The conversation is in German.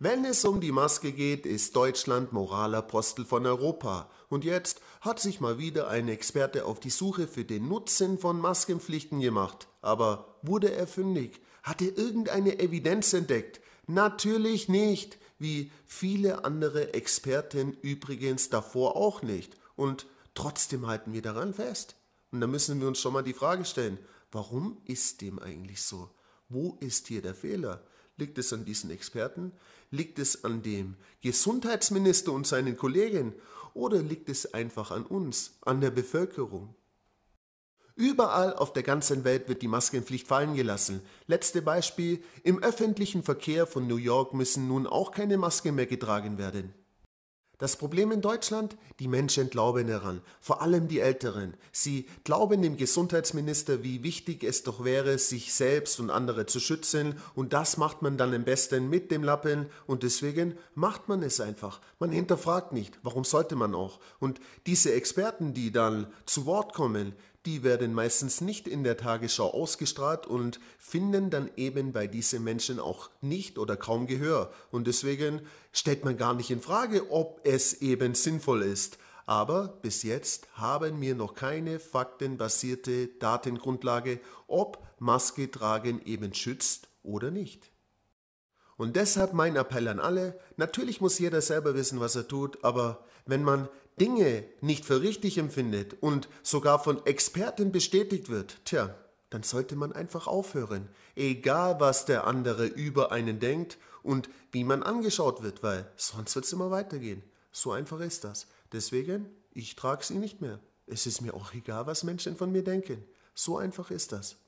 Wenn es um die Maske geht, ist Deutschland Moralapostel von Europa. Und jetzt hat sich mal wieder ein Experte auf die Suche für den Nutzen von Maskenpflichten gemacht. Aber wurde er fündig? Hat er irgendeine Evidenz entdeckt? Natürlich nicht, wie viele andere Experten übrigens davor auch nicht. Und trotzdem halten wir daran fest. Und da müssen wir uns schon mal die Frage stellen, warum ist dem eigentlich so? Wo ist hier der Fehler? Liegt es an diesen Experten? Liegt es an dem Gesundheitsminister und seinen Kollegen? Oder liegt es einfach an uns, an der Bevölkerung? Überall auf der ganzen Welt wird die Maskenpflicht fallen gelassen. Letzte Beispiel, im öffentlichen Verkehr von New York müssen nun auch keine Masken mehr getragen werden. Das Problem in Deutschland? Die Menschen glauben daran, vor allem die Älteren. Sie glauben dem Gesundheitsminister, wie wichtig es doch wäre, sich selbst und andere zu schützen, und das macht man dann am besten mit dem Lappen, und deswegen macht man es einfach. Man hinterfragt nicht, warum sollte man auch. Und diese Experten, die dann zu Wort kommen, die werden meistens nicht in der Tagesschau ausgestrahlt und finden dann eben bei diesen Menschen auch nicht oder kaum Gehör. Und deswegen stellt man gar nicht in Frage, ob es eben sinnvoll ist. Aber bis jetzt haben wir noch keine faktenbasierte Datengrundlage, ob Maske tragen eben schützt oder nicht. Und deshalb mein Appell an alle, natürlich muss jeder selber wissen, was er tut, aber wenn man Dinge nicht für richtig empfindet und sogar von Experten bestätigt wird, tja, dann sollte man einfach aufhören, egal was der andere über einen denkt und wie man angeschaut wird, weil sonst wird es immer weitergehen. So einfach ist das. Deswegen, ich trage sie nicht mehr. Es ist mir auch egal, was Menschen von mir denken. So einfach ist das.